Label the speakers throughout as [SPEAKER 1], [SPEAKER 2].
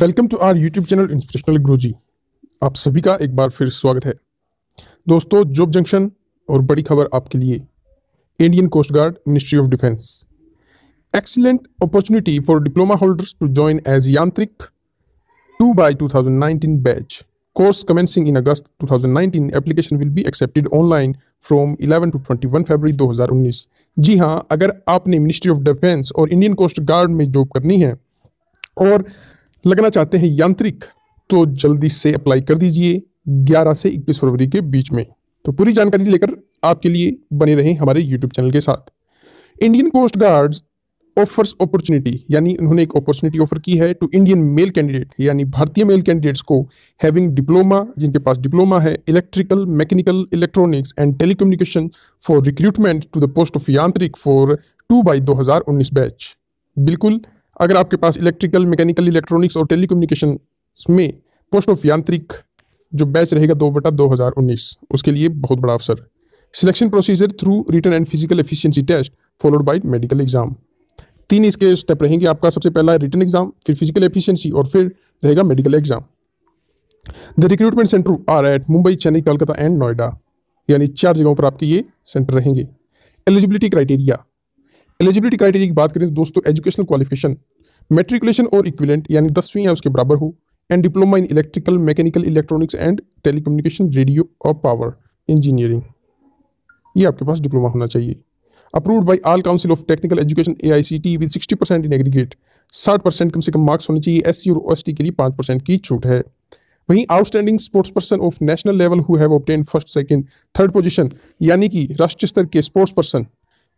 [SPEAKER 1] Welcome to our YouTube channel inspirational जी आप सभी का एक बार फिर स्वागत है दोस्तों जॉब जंक्शन और बड़ी खबर आपके लिए Indian coast guard ministry of defence excellent opportunity for diploma holders to join as यांत्रिक two by two thousand nineteen batch course commencing in August nineteen application will be accepted online from eleven to twenty दो फरवरी उन्नीस जी हाँ अगर आपने ministry of defence और Indian coast guard में जॉब करनी है और लगना चाहते हैं यांत्रिक तो जल्दी से अप्लाई कर दीजिए 11 से 21 फरवरी के बीच में तो पूरी जानकारी लेकर आपके लिए बने रहें हमारे यूट्यूब चैनल के साथ Indian coast guards offers opportunity यानी उन्होंने एक अपॉर्चुनिटी ऑफर की है टू इंडियन मेल कैंडिडेट यानी भारतीय मेल कैंडिडेट्स को हैविंग डिप्लोमा जिनके पास डिप्लोमा है electrical mechanical electronics and telecommunication for recruitment to the post of यांत्रिक फॉर टू बाई दो बैच बिल्कुल अगर आपके पास इलेक्ट्रिकल मैकेनिकल इलेक्ट्रॉनिक्स और टेलीकम्युनिकेशन में पोस्ट ऑफ यांत्रिक जो बैच रहेगा दो बटा दो हज़ार उन्नीस उसके लिए बहुत बड़ा अवसर selection procedure through written and physical efficiency test followed by medical exam तीन इसके स्टेप रहेंगे आपका सबसे पहला रिटर्न एग्जाम फिर फिजिकल एफिशिएंसी और फिर रहेगा medical exam the recruitment centre are at Mumbai Chennai Kolkata and Noida यानी चार जगहों पर आपके ये सेंटर रहेंगे एलिजिबिलिटी क्राइटेरिया एलिजिबिलिटी क्राइटेरिया की बात करें तो दोस्तों एजुकेशनल क्वालिफिकेशन मेट्रिकुलेशन और इक्विलेंट यानी दसवीं या उसके बराबर हो and diploma in electrical mechanical electronics and telecommunication radio और पावर इंजीनियरिंग ये आपके पास डिप्लोमा होना चाहिए approved by all council of technical education A I C T with sixty percent in aggregate साठ परसेंट कम से कम मार्क्स होने चाहिए एस सी और एस टी के लिए पाँच परसेंट की छूट है वहीं outstanding sports person of national level who have obtained first second third position यानी कि राष्ट्रीय स्तर के स्पोर्ट्स पर्सन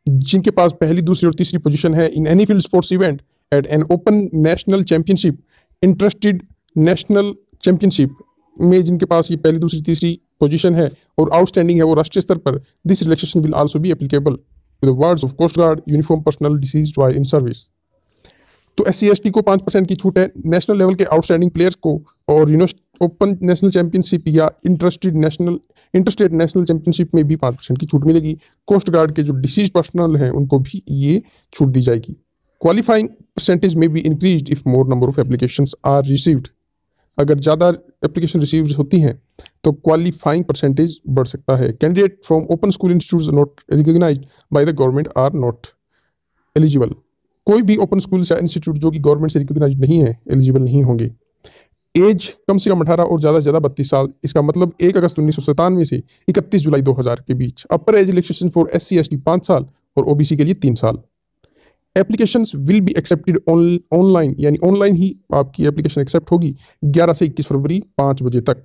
[SPEAKER 1] जिनके पास पहली दूसरी और तीसरी पोजीशन है in any field sports event at an open national championship interested national championship में जिनके पास ये पहली दूसरी तीसरी पोजीशन है और आउटस्टैंडिंग है वो राष्ट्रीय स्तर पर this relaxation will also be applicable the wards of coast guard uniform personnel deceased while in service तो एस सी को पाँच परसेंट की छूट है नेशनल लेवल के आउटस्टैंडिंग प्लेयर्स को और यूनिवर्सिटी ओपन नेशनल चैंपियनशिप या interested national interstate national championship में भी पाँच परसेंट की छूट मिलेगी कोस्ट गार्ड के जो डिसीज पर्सनल हैं उनको भी ये छूट दी जाएगी क्वालिफाइंग परसेंटेज में भी increase if more number of application are received अगर ज़्यादा एप्लीकेशन रिसीव होती हैं तो क्वालिफाइंग परसेंटेज बढ़ सकता है candidate from open school institute not recognised by the government are not eligible कोई भी ओपन स्कूल या इंस्टीट्यूट जो कि गवर्नमेंट से रिकोगनाइज नहीं है एलिजिबल नहीं होंगे एज कम से कम अठारह और ज़्यादा से ज़्यादा बत्तीस साल इसका मतलब एक अगस्त उन्नीस से इकतीस जुलाई 2000 के बीच upper age relaxation for S C S T पांच साल और ओबीसी के लिए तीन साल application will be accepted online यानी ऑनलाइन ही आपकी एप्लीकेशन एक्सेप्ट होगी ग्यारह से इक्कीस फरवरी पांच बजे तक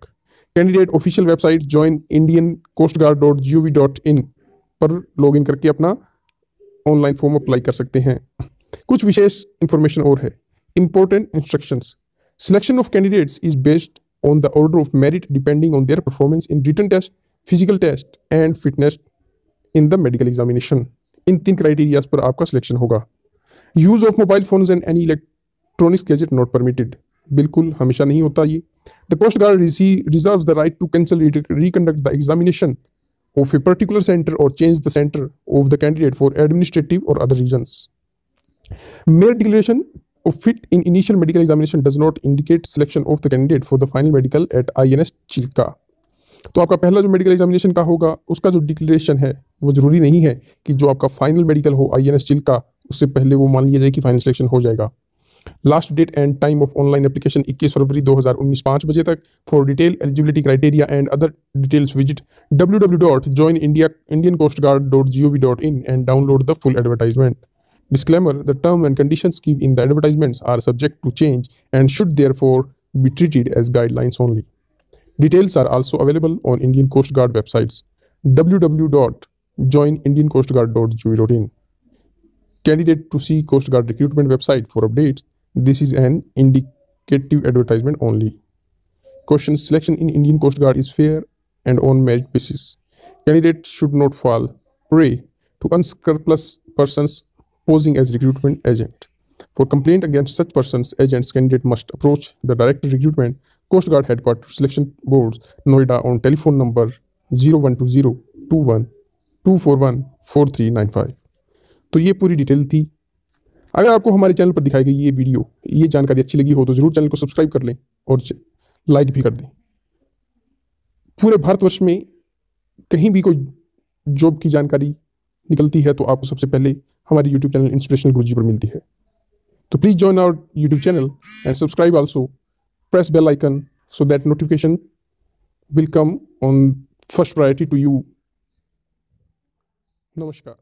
[SPEAKER 1] candidate official website join Indian coast guard dot G O V dot in पर लॉग इन करके अपना ऑनलाइन फॉर्म अप्लाई कर सकते हैं कुछ विशेष इंफॉर्मेशन और है important instructions Selection of candidates is based on the order of merit depending on their performance in written test, physical test, and fitness in the medical examination. In three criteria, per aapka selection hoga. Use of mobile phones and any electronic gadget not permitted. Bilkul hamisha nahi hota ye. The Coast Guard reserves the right to cancel re conduct the examination of a particular center or change the center of the candidate for administrative or other reasons. Merit declaration of fit in initial medical examination does not indicate selection of the candidate for the final medical at INS Chilka तो आपका पहला जो medical examination का होगा उसका जो declaration है वो ज़रूरी नहीं है कि जो आपका फाइनल मेडिकल हो आई एन एस चिल्का उससे पहले वो मान लिया जाए कि फाइनल सिलेक्शन हो जाएगा last date and time of online application 21 फरवरी 2019 5 बजे तक for detail eligibility criteria and other details visit W W dot join India Indian coast guard dot G O V dot in and download the full advertisement Disclaimer The terms and conditions given in the advertisements are subject to change and should therefore be treated as guidelines only. Details are also available on Indian Coast Guard websites www.joinindiancoastguard.gov.in. Candidate to see Coast Guard recruitment website for updates. This is an indicative advertisement only. Question Selection in Indian Coast Guard is fair and on merit basis. Candidates should not fall prey to unscrupulous persons posing as recruitment agent. For complaint against such persons, agents candidate must approach the Director Recruitment Coast Guard Headquarters Selection Boards, Noida on telephone number 012021241439. तो ये पूरी detail थी अगर आपको हमारे channel पर दिखाई गई ये वीडियो ये जानकारी अच्छी लगी हो तो ज़रूर चैनल को सब्सक्राइब कर लें और लाइक भी कर दें पूरे भारतवर्ष में कहीं भी कोई जॉब की जानकारी निकलती है तो आपको सबसे पहले हमारे यूट्यूब चैनल इंस्पिरेशनल गुरुजी पर मिलती है तो please join our YouTube channel and subscribe also press bell icon so that notification will come on first priority to you नमस्कार